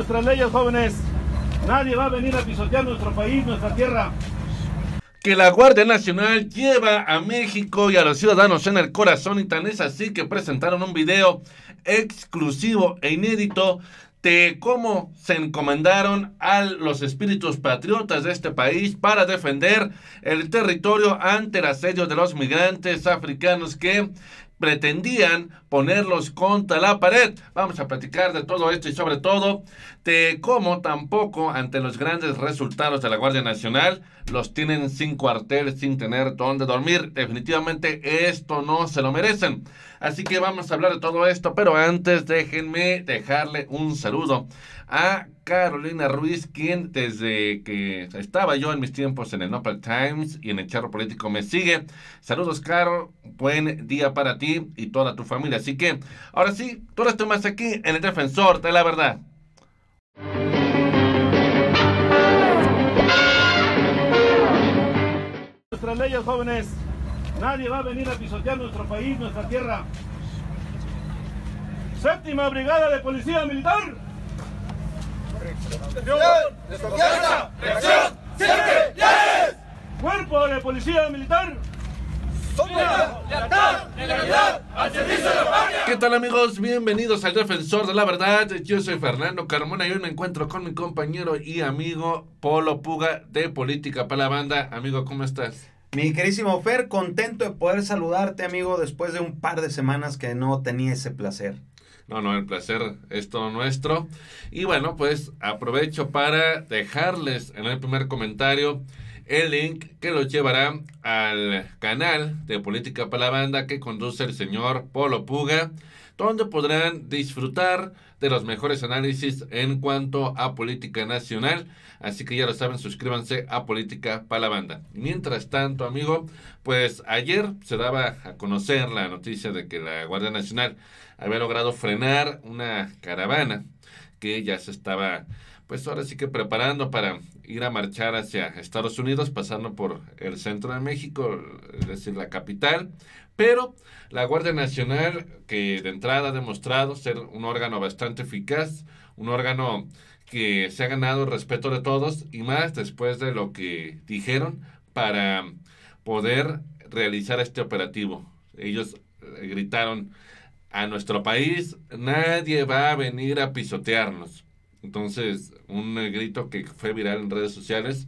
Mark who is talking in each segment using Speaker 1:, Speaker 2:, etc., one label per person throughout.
Speaker 1: Nuestras leyes, jóvenes. Nadie va a venir a pisotear nuestro país, nuestra tierra. Que la Guardia Nacional lleva a México y a los ciudadanos en el corazón y tan es así que presentaron un video exclusivo e inédito de cómo se encomendaron a los espíritus patriotas de este país para defender el territorio ante el asedio de los migrantes africanos que pretendían ponerlos contra la pared. Vamos a platicar de todo esto y sobre todo de cómo tampoco ante los grandes resultados de la Guardia Nacional los tienen sin cuartel, sin tener dónde dormir. Definitivamente esto no se lo merecen. Así que vamos a hablar de todo esto, pero antes déjenme dejarle un saludo a Carolina Ruiz, quien desde que estaba yo en mis tiempos en el Nopal Times y en el Charro Político me sigue. Saludos, Caro. Buen día para ti y toda tu familia. Así que, ahora sí, tú estás más aquí en el Defensor de la Verdad. Nuestras leyes, jóvenes. Nadie va a venir a pisotear nuestro país, nuestra tierra. Séptima Brigada de Policía Militar.
Speaker 2: Cuerpo de Policía Militar.
Speaker 1: ¿Qué tal amigos? Bienvenidos al Defensor de la Verdad. Yo soy Fernando Carmona y hoy me encuentro con mi compañero y amigo Polo Puga de Política para la Banda. Amigo,
Speaker 2: ¿cómo estás? Mi querísimo Fer, contento de poder saludarte, amigo, después de un par de semanas que no tenía ese placer.
Speaker 1: No, no, el placer es todo nuestro. Y bueno, pues aprovecho para dejarles en el primer comentario el link que los llevará al canal de Política para la Banda que conduce el señor Polo Puga, donde podrán disfrutar de los mejores análisis en cuanto a política nacional. Así que ya lo saben, suscríbanse a Política para la Banda. Mientras tanto, amigo, pues ayer se daba a conocer la noticia de que la Guardia Nacional había logrado frenar una caravana que ya se estaba, pues ahora sí que preparando para ir a marchar hacia Estados Unidos, pasando por el centro de México, es decir, la capital. Pero la Guardia Nacional, que de entrada ha demostrado ser un órgano bastante eficaz, un órgano que se ha ganado el respeto de todos y más después de lo que dijeron para poder realizar este operativo. Ellos eh, gritaron a nuestro país nadie va a venir a pisotearnos. Entonces, un grito que fue viral en redes sociales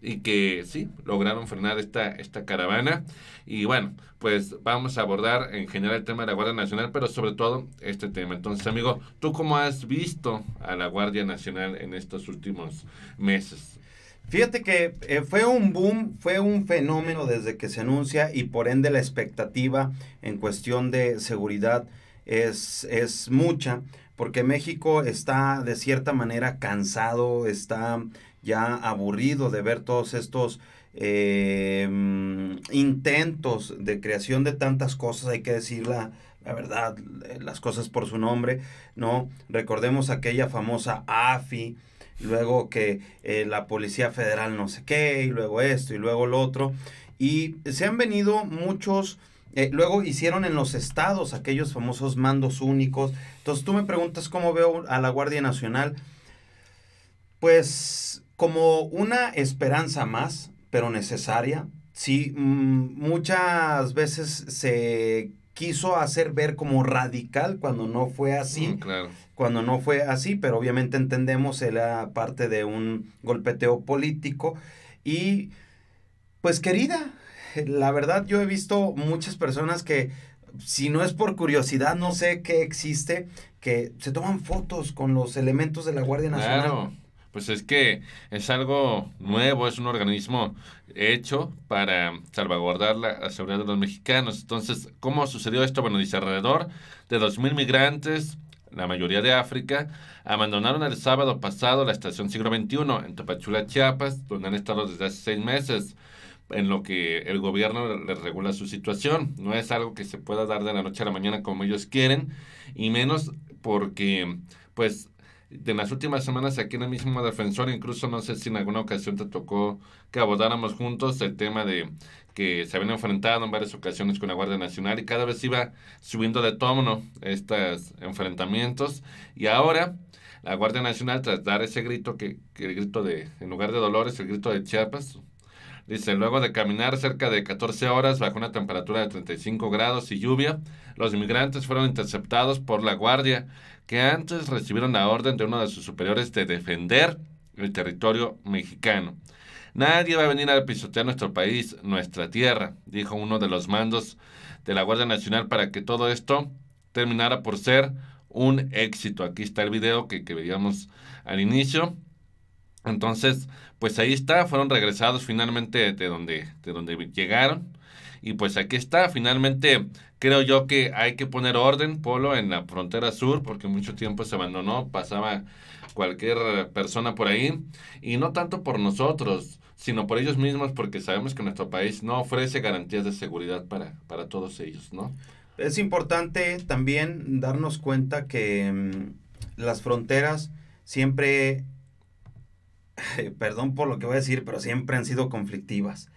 Speaker 1: y que sí, lograron frenar esta, esta caravana. Y bueno, pues vamos a abordar en general el tema de la Guardia Nacional, pero sobre todo este tema. Entonces, amigo, ¿tú cómo has visto a la Guardia
Speaker 2: Nacional en estos últimos meses? Fíjate que eh, fue un boom, fue un fenómeno desde que se anuncia y por ende la expectativa en cuestión de seguridad es, mucha, porque México está de cierta manera cansado, está ya aburrido de ver todos estos eh, mm, intentos de creación de tantas cosas, hay que decir la, verdad, eh, las cosas por su nombre, ¿no? Recordemos aquella famosa AFI, luego que eh, la Policía Federal no sé qué, y luego esto, y luego lo otro, y se han venido muchos eh, luego hicieron en los estados aquellos famosos mandos únicos. Entonces tú me preguntas cómo veo a la Guardia Nacional. Pues como una esperanza más, pero necesaria. Sí, mm, muchas veces se quiso hacer ver como radical cuando no fue así. Mm, claro. Cuando no fue así, pero obviamente entendemos era parte de un golpeteo político. Y pues querida, la verdad yo he visto muchas personas que si no es por curiosidad, no sé qué existe, que se toman fotos con los elementos de la Guardia Nacional. Claro,
Speaker 1: pues es que es algo nuevo, es un organismo hecho para salvaguardar la, seguridad de los mexicanos. Entonces, ¿cómo sucedió esto? Bueno, dice alrededor de 2.000 migrantes, la mayoría de África, abandonaron el sábado pasado la estación siglo XXI en Tapachula, Chiapas, donde han estado desde hace seis meses en lo que el gobierno les regula su situación. No es algo que se pueda dar de la noche a la mañana como ellos quieren, y menos porque, pues, de las últimas semanas aquí en el mismo defensor, incluso no sé si en alguna ocasión te tocó que abordáramos juntos el tema de que se habían enfrentado en varias ocasiones con la Guardia Nacional y cada vez iba subiendo de tono estos enfrentamientos y ahora la Guardia Nacional tras dar ese grito que, que el grito de en lugar de Dolores el grito de Chiapas Dice, luego de caminar cerca de 14 horas bajo una temperatura de 35 grados y lluvia, los inmigrantes fueron interceptados por la guardia, que antes recibieron la orden de uno de sus superiores de defender el territorio mexicano. Nadie va a venir a pisotear nuestro país, nuestra tierra, dijo uno de los mandos de la Guardia Nacional para que todo esto terminara por ser un éxito. Aquí está el video que, que veíamos al inicio. Entonces, pues ahí está, fueron regresados finalmente de donde, de donde llegaron. Y pues aquí está, finalmente creo yo que hay que poner orden, Polo, en la frontera sur, porque mucho tiempo se abandonó, pasaba cualquier persona por ahí, y no tanto por nosotros, sino por ellos mismos, porque sabemos que nuestro país no ofrece garantías de seguridad para, para todos ellos, ¿no?
Speaker 2: Es importante también darnos cuenta que mm, las fronteras siempre perdón por lo que voy a decir, pero siempre han sido conflictivas.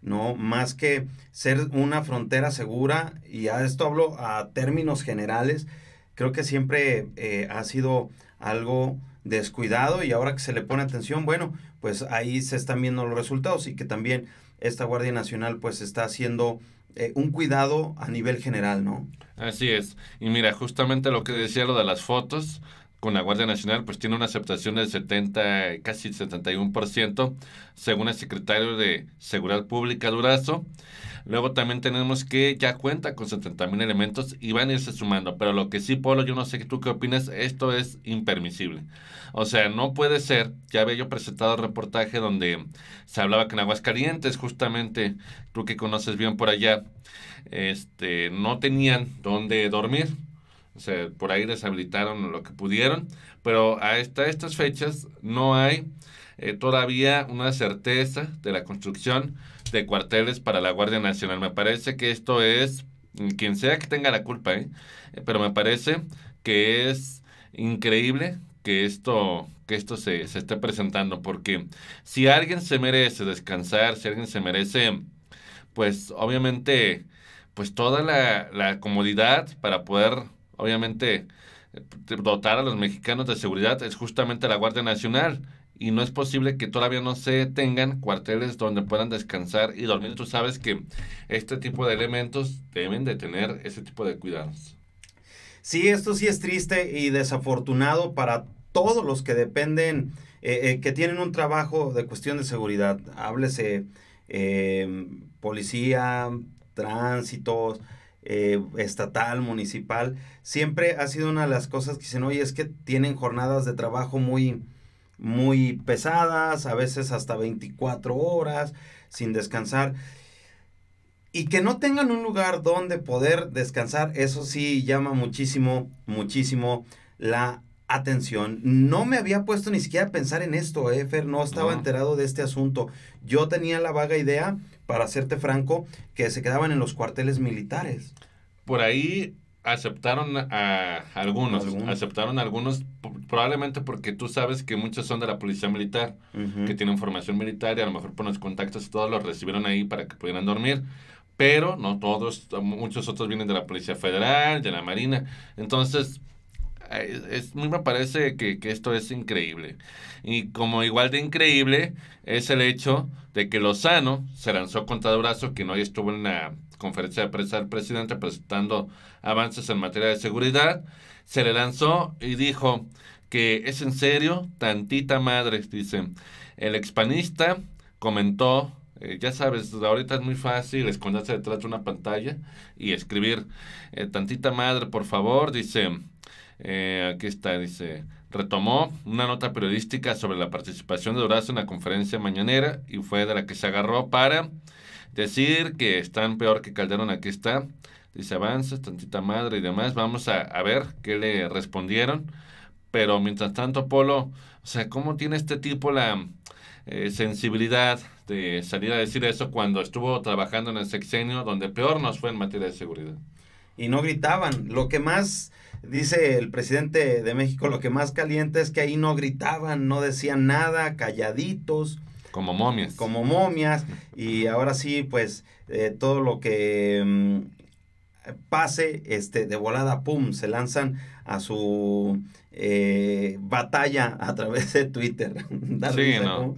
Speaker 2: ¿no? Más que ser una frontera segura, y a esto hablo a términos generales, creo que siempre eh, ha sido algo descuidado y ahora que se le pone atención, bueno, pues ahí se están viendo los resultados y que también esta Guardia Nacional pues está haciendo eh, un cuidado a nivel general, ¿no?
Speaker 1: Así es. Y mira, justamente lo que decía lo de las fotos, con la Guardia Nacional, pues tiene una aceptación del 70, casi 71%, según el secretario de Seguridad Pública Durazo. Luego también tenemos que ya cuenta con 70 mil elementos y van a irse sumando. Pero lo que sí, Polo, yo no sé tú qué opinas, esto es impermisible. O sea, no puede ser, ya había yo presentado reportaje donde se hablaba que en Aguascalientes, justamente, tú que conoces bien por allá, este, no tenían dónde dormir por ahí deshabilitaron lo que pudieron, pero hasta estas fechas no hay eh, todavía una certeza de la construcción de cuarteles para la Guardia Nacional. Me parece que esto es, mm, quien sea que tenga la culpa, ¿eh? Eh, pero me parece que es increíble que esto, que esto se, se esté presentando, porque si alguien se merece descansar, si alguien se merece, pues obviamente, pues toda la, la comodidad para poder obviamente, eh, dotar a los mexicanos de seguridad es justamente la Guardia Nacional. Y no es posible que todavía no se tengan cuarteles donde puedan descansar y dormir. Tú sabes que este tipo de elementos deben de tener ese tipo de cuidados.
Speaker 2: Sí, esto sí es triste y desafortunado para todos los que dependen, eh, eh, que tienen un trabajo de cuestión de seguridad. Háblese policía, tránsitos, eh, estatal, municipal, siempre ha sido una de las cosas que dicen, oye, es que tienen jornadas de trabajo muy, muy pesadas, a veces hasta 24 horas, sin descansar. Y que no tengan un lugar donde poder descansar, eso sí llama muchísimo, muchísimo la atención. No me había puesto ni siquiera a pensar en esto, Efer, eh, No estaba enterado de este asunto. Yo tenía la vaga idea, para hacerte franco, que se quedaban en los cuarteles militares. Por
Speaker 1: ahí aceptaron a algunos, aceptaron algunos probablemente porque tú sabes que muchos son de la policía militar, que tienen formación militar y a lo mejor por los contactos todos los recibieron ahí para que pudieran dormir pero no todos, muchos otros vienen de la Policía Federal, de la Marina. Entonces, eh, es, mí me parece que, esto es increíble. Y como igual de increíble es el hecho de que Lozano se lanzó contra Durazo, que hoy estuvo en la conferencia de prensa del presidente presentando avances en materia de seguridad. Se le lanzó y dijo que es en serio, tantita madre, dice. El expanista comentó eh, ya sabes, ahorita es muy fácil esconderse detrás de una pantalla y escribir, eh, tantita madre, por favor, dice, eh, aquí está, dice, retomó una nota periodística sobre la participación de Durazo en la conferencia mañanera y fue de la que se agarró para decir que están peor que Calderón, aquí está, dice avanza tantita madre y demás, vamos a, ver qué le respondieron, pero mientras tanto, Polo, o sea, ¿cómo tiene este tipo la eh, sensibilidad de salir a decir eso cuando estuvo trabajando en el sexenio donde peor nos fue en materia de seguridad?
Speaker 2: Y no gritaban, lo que más Dice el presidente de México, lo que más caliente es que ahí no gritaban, no decían nada, calladitos. Como momias.
Speaker 1: Como momias.
Speaker 2: Y ahora sí, pues eh, todo lo que mm, pase, este, de volada, ¡pum!, se lanzan a su eh, batalla a través de Twitter. sí, no.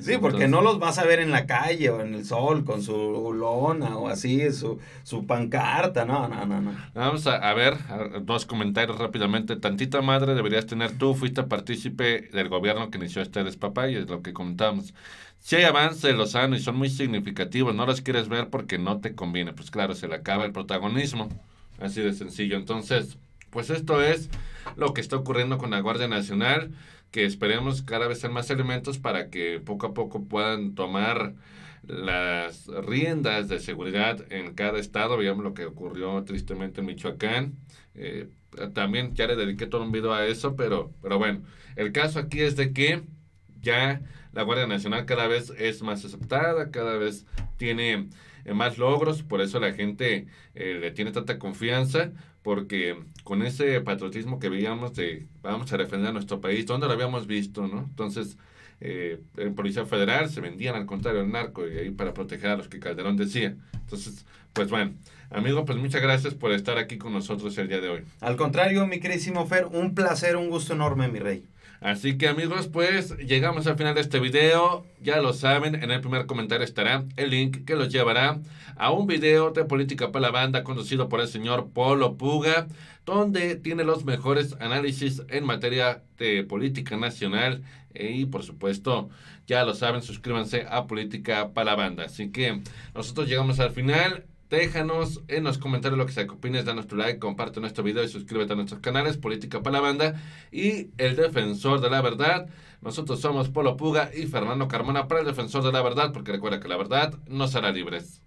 Speaker 2: Sí, porque no los vas a ver en la calle o en el sol con su lona o así, su, su pancarta, no, no, no, no.
Speaker 1: Vamos a, a ver dos comentarios rápidamente. Tantita madre deberías tener tú, fuiste partícipe del gobierno que inició este y es lo que comentamos. Si hay avance los han y son muy significativos, no los quieres ver porque no te conviene. Pues claro, se le acaba el protagonismo. Así de sencillo. Entonces, pues esto es lo que está ocurriendo con la Guardia Nacional que esperemos cada vez ser más elementos para que poco a poco puedan tomar las riendas de seguridad en cada estado. Veamos lo que ocurrió tristemente en Michoacán. Eh, también ya le dediqué todo un video a eso, pero, pero bueno, el caso aquí es de que ya la Guardia Nacional cada vez es más aceptada, cada vez tiene eh, más logros, por eso la gente eh, le tiene tanta confianza, porque con ese patriotismo que veíamos de vamos a defender a nuestro país, ¿dónde lo habíamos visto? no Entonces, eh, en Policía Federal se vendían al contrario el narco y ahí para proteger a los que Calderón decía. Entonces, pues bueno, amigo, pues muchas gracias por estar aquí con nosotros el día de hoy. Al contrario, mi querísimo Fer, un placer, un gusto enorme, mi rey. Así que amigos, pues llegamos al final de este video. Ya lo saben, en el primer comentario estará el link que los llevará a un video de política para la banda conducido por el señor Polo Puga, donde tiene los mejores análisis en materia de política nacional. E, y por supuesto, ya lo saben, suscríbanse a Política para la Banda. Así que nosotros llegamos al final. Déjanos en los comentarios lo que sea que opines, danos tu like, comparte nuestro video y suscríbete a nuestros canales Política para la Banda y El Defensor de la Verdad. Nosotros somos Polo Puga y Fernando Carmona para El Defensor de la Verdad, porque recuerda que la verdad no será libres.